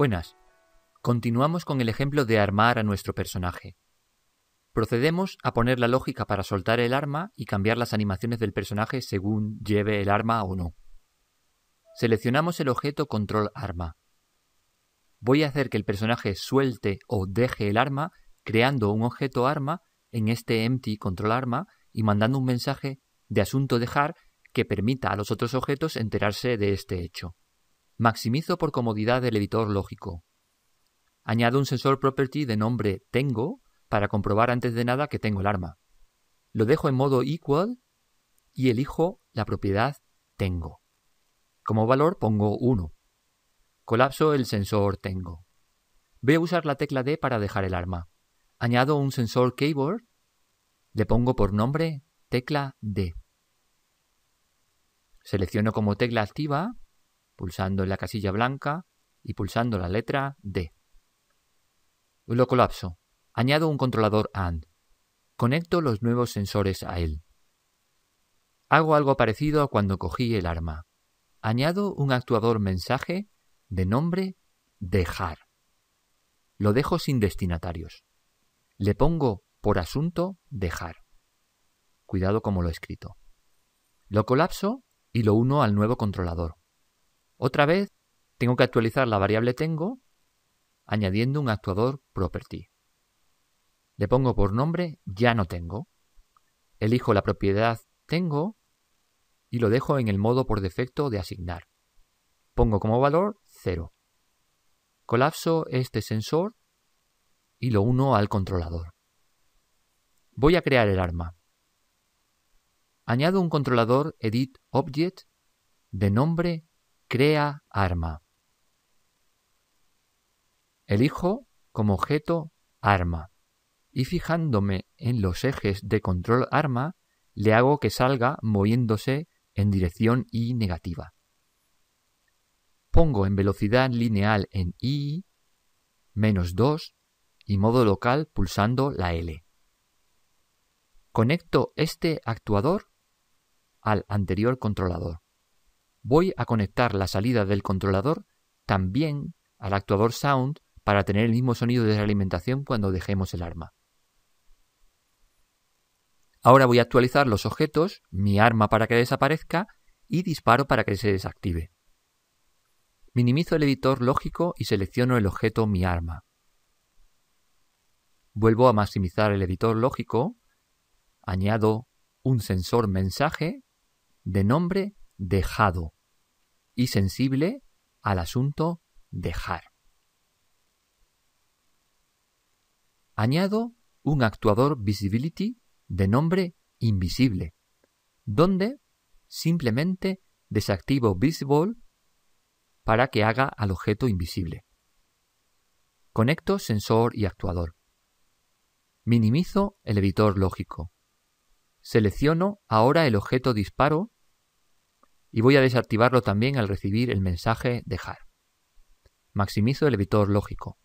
Buenas. Continuamos con el ejemplo de armar a nuestro personaje. Procedemos a poner la lógica para soltar el arma y cambiar las animaciones del personaje según lleve el arma o no. Seleccionamos el objeto control arma. Voy a hacer que el personaje suelte o deje el arma creando un objeto arma en este empty control arma y mandando un mensaje de asunto dejar que permita a los otros objetos enterarse de este hecho. Maximizo por comodidad el editor lógico. Añado un sensor property de nombre tengo para comprobar antes de nada que tengo el arma. Lo dejo en modo equal y elijo la propiedad tengo. Como valor pongo 1. Colapso el sensor tengo. Voy a usar la tecla D para dejar el arma. Añado un sensor keyboard. Le pongo por nombre tecla D. Selecciono como tecla activa pulsando en la casilla blanca y pulsando la letra D. Lo colapso. Añado un controlador AND. Conecto los nuevos sensores a él. Hago algo parecido a cuando cogí el arma. Añado un actuador mensaje de nombre dejar. Lo dejo sin destinatarios. Le pongo por asunto dejar. Cuidado como lo he escrito. Lo colapso y lo uno al nuevo controlador. Otra vez, tengo que actualizar la variable tengo añadiendo un actuador property. Le pongo por nombre ya no tengo. Elijo la propiedad tengo y lo dejo en el modo por defecto de asignar. Pongo como valor 0. Colapso este sensor y lo uno al controlador. Voy a crear el arma. Añado un controlador edit object de nombre crea arma. Elijo como objeto arma y fijándome en los ejes de control arma le hago que salga moviéndose en dirección i negativa. Pongo en velocidad lineal en i, menos 2 y modo local pulsando la L. Conecto este actuador al anterior controlador voy a conectar la salida del controlador también al actuador sound para tener el mismo sonido de realimentación cuando dejemos el arma. Ahora voy a actualizar los objetos, mi arma para que desaparezca y disparo para que se desactive. Minimizo el editor lógico y selecciono el objeto mi arma. Vuelvo a maximizar el editor lógico, añado un sensor mensaje de nombre dejado y sensible al asunto dejar. Añado un actuador visibility de nombre invisible, donde simplemente desactivo visible para que haga al objeto invisible. Conecto sensor y actuador. Minimizo el editor lógico. Selecciono ahora el objeto disparo y voy a desactivarlo también al recibir el mensaje dejar. Maximizo el editor lógico.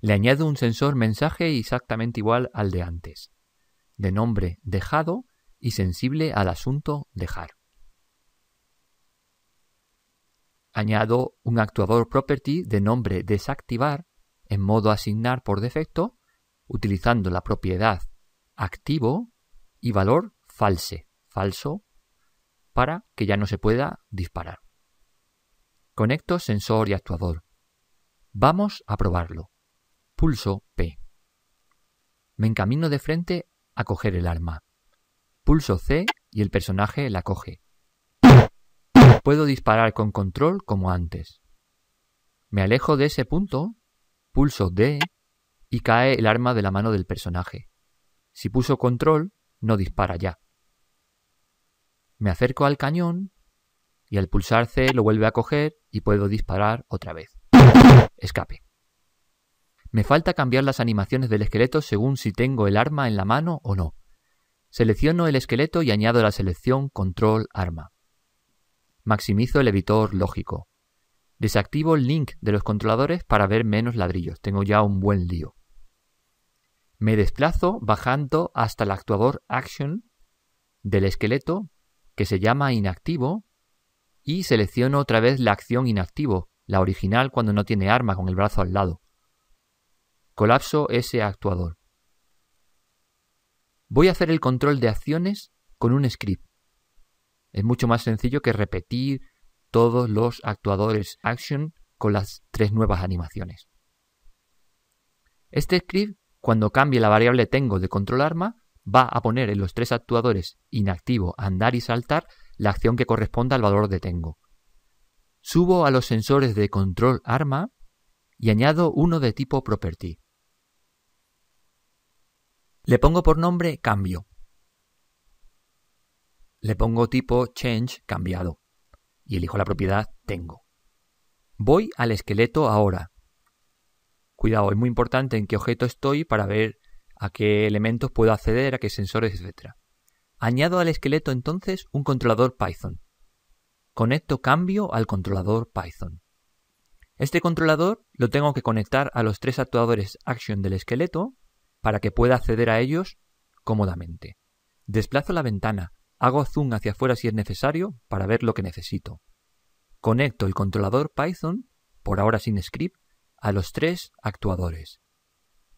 Le añado un sensor mensaje exactamente igual al de antes, de nombre dejado y sensible al asunto dejar. Añado un actuador property de nombre desactivar en modo asignar por defecto, utilizando la propiedad activo y valor false, falso para que ya no se pueda disparar. Conecto sensor y actuador. Vamos a probarlo. Pulso P. Me encamino de frente a coger el arma. Pulso C y el personaje la coge. Puedo disparar con control como antes. Me alejo de ese punto, pulso D y cae el arma de la mano del personaje. Si puso control, no dispara ya. Me acerco al cañón y al pulsar C lo vuelve a coger y puedo disparar otra vez. Escape. Me falta cambiar las animaciones del esqueleto según si tengo el arma en la mano o no. Selecciono el esqueleto y añado la selección Control Arma. Maximizo el editor lógico. Desactivo el link de los controladores para ver menos ladrillos. Tengo ya un buen lío. Me desplazo bajando hasta el actuador Action del esqueleto que se llama inactivo y selecciono otra vez la acción inactivo, la original cuando no tiene arma con el brazo al lado. Colapso ese actuador. Voy a hacer el control de acciones con un script. Es mucho más sencillo que repetir todos los actuadores action con las tres nuevas animaciones. Este script, cuando cambie la variable tengo de control arma, va a poner en los tres actuadores inactivo, andar y saltar la acción que corresponda al valor de tengo. Subo a los sensores de control arma y añado uno de tipo property. Le pongo por nombre cambio. Le pongo tipo change cambiado y elijo la propiedad tengo. Voy al esqueleto ahora. Cuidado, es muy importante en qué objeto estoy para ver a qué elementos puedo acceder, a qué sensores, etc. Añado al esqueleto entonces un controlador Python. Conecto cambio al controlador Python. Este controlador lo tengo que conectar a los tres actuadores action del esqueleto para que pueda acceder a ellos cómodamente. Desplazo la ventana, hago zoom hacia afuera si es necesario para ver lo que necesito. Conecto el controlador Python, por ahora sin script, a los tres actuadores.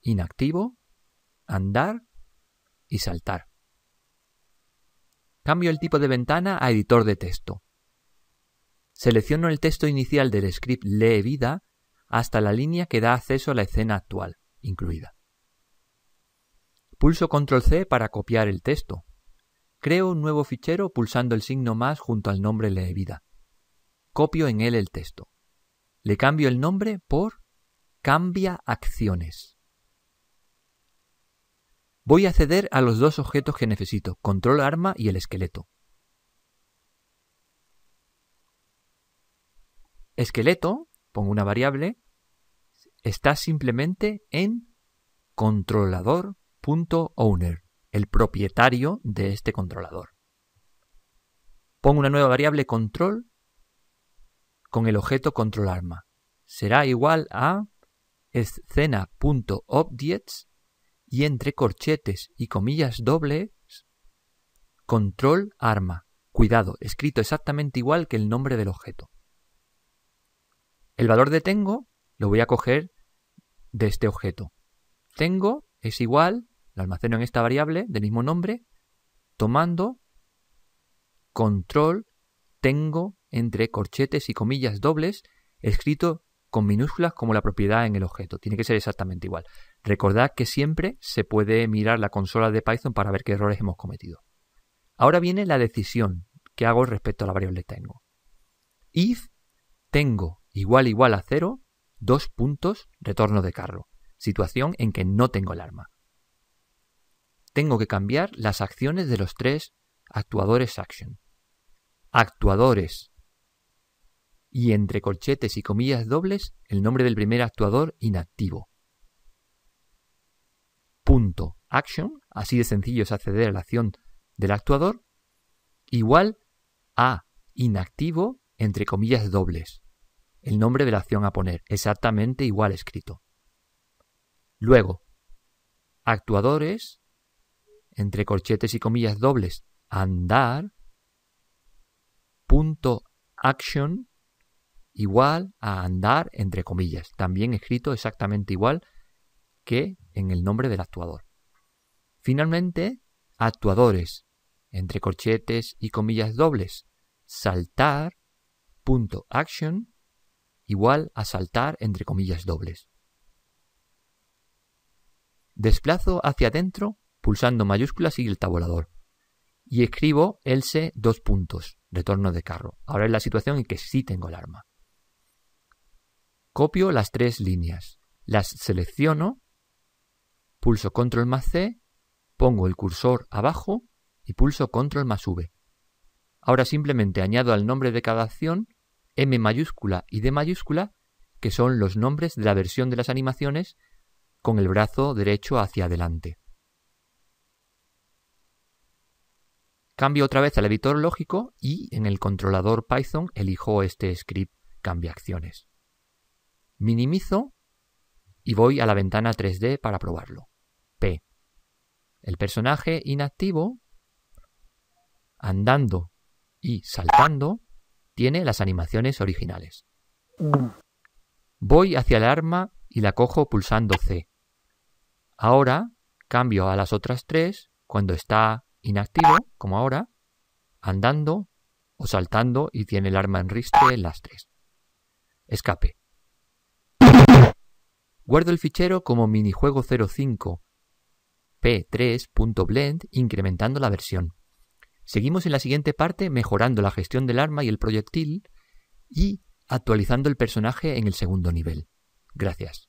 Inactivo andar y saltar. Cambio el tipo de ventana a editor de texto. Selecciono el texto inicial del script Lee Vida hasta la línea que da acceso a la escena actual, incluida. Pulso Control C para copiar el texto. Creo un nuevo fichero pulsando el signo más junto al nombre Lee Vida. Copio en él el texto. Le cambio el nombre por Cambia Acciones. Voy a acceder a los dos objetos que necesito, control arma y el esqueleto. Esqueleto, pongo una variable, está simplemente en controlador.owner, el propietario de este controlador. Pongo una nueva variable control con el objeto control arma. Será igual a escena.objects y entre corchetes y comillas dobles, control arma. Cuidado, escrito exactamente igual que el nombre del objeto. El valor de tengo lo voy a coger de este objeto. Tengo es igual, lo almaceno en esta variable del mismo nombre, tomando control tengo entre corchetes y comillas dobles escrito con minúsculas como la propiedad en el objeto. Tiene que ser exactamente igual. Recordad que siempre se puede mirar la consola de Python para ver qué errores hemos cometido. Ahora viene la decisión que hago respecto a la variable tengo. If tengo igual igual a cero, dos puntos, retorno de carro. Situación en que no tengo el arma. Tengo que cambiar las acciones de los tres actuadores action. Actuadores. Y entre corchetes y comillas dobles, el nombre del primer actuador inactivo. Punto, .action, así de sencillo es acceder a la acción del actuador, igual a inactivo entre comillas dobles. El nombre de la acción a poner, exactamente igual escrito. Luego, actuadores, entre corchetes y comillas dobles, andar, punto action, igual a andar, entre comillas, también escrito exactamente igual que en el nombre del actuador. Finalmente, actuadores, entre corchetes y comillas dobles, saltar, punto action, igual a saltar entre comillas dobles. Desplazo hacia adentro pulsando mayúsculas y el tabulador. Y escribo else dos puntos, retorno de carro. Ahora es la situación en que sí tengo el arma. Copio las tres líneas, las selecciono pulso control más C, pongo el cursor abajo y pulso control más V. Ahora simplemente añado al nombre de cada acción M mayúscula y D mayúscula, que son los nombres de la versión de las animaciones, con el brazo derecho hacia adelante. Cambio otra vez al editor lógico y en el controlador Python elijo este script cambia acciones. Minimizo y voy a la ventana 3D para probarlo. P. El personaje inactivo, andando y saltando, tiene las animaciones originales. Voy hacia el arma y la cojo pulsando C. Ahora cambio a las otras tres cuando está inactivo, como ahora, andando o saltando y tiene el arma en riste en las tres. Escape. Guardo el fichero como minijuego 05 p3.blend incrementando la versión. Seguimos en la siguiente parte mejorando la gestión del arma y el proyectil y actualizando el personaje en el segundo nivel. Gracias.